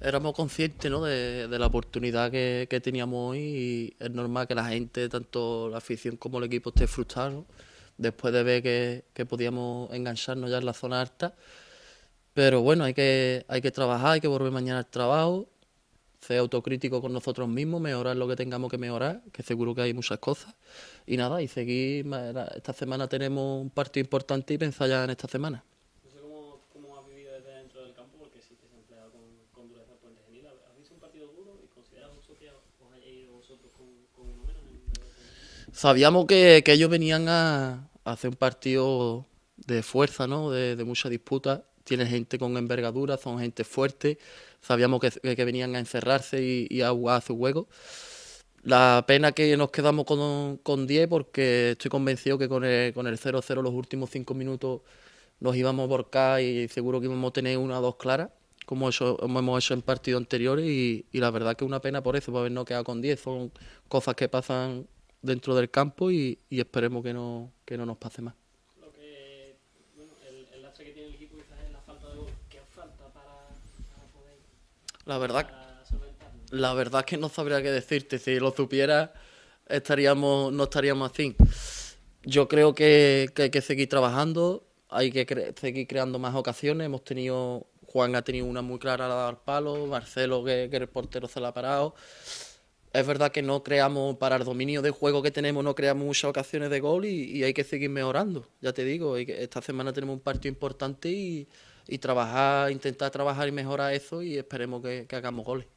éramos conscientes de, la oportunidad que, teníamos hoy y es normal que la gente, tanto la afición como el equipo, esté frustrado después de ver que, que, podíamos engancharnos ya en la zona alta. Pero bueno, hay que, hay que trabajar, hay que volver mañana al trabajo, ser autocrítico con nosotros mismos, mejorar lo que tengamos que mejorar, que seguro que hay muchas cosas. Y nada, y seguir, esta semana tenemos un partido importante y pensar ya en esta semana del campo porque sí que se empleado con, con dureza el puente genil. ¿Habéis un partido duro y consideráis que os hayáis ido vosotros con, con uno menos? Sabíamos que, que, ellos venían a, hacer un partido de fuerza, ¿no? de, de mucha disputa. Tienen gente con envergadura, son gente fuerte. Sabíamos que, que venían a encerrarse y, a jugar a su juego. La pena que nos quedamos con, con 10 porque estoy convencido que con el, con el 0-0 los últimos 5 minutos nos íbamos a borcar y seguro que íbamos a tener una o dos claras, como eso hemos hecho en partidos anteriores. Y, la verdad que es una pena por eso, por habernos quedado con 10. Son cosas que pasan dentro del campo y, esperemos que no, que no nos pase más. Lo que, bueno, el, que tiene el equipo quizás es la falta de falta para, verdad, La verdad que no sabría qué decirte. Si lo supiera, estaríamos, no estaríamos así. Yo creo que hay que seguir trabajando, hay que seguir creando más ocasiones. Hemos tenido, Juan ha tenido una muy clara a dar al palo, Marcelo que, que, el portero se la ha parado. Es verdad que no creamos, para el dominio de juego que tenemos, no creamos muchas ocasiones de gol y, hay que seguir mejorando. Ya te digo, esta semana tenemos un partido importante y, trabajar, intentar trabajar y mejorar eso y esperemos que hagamos goles.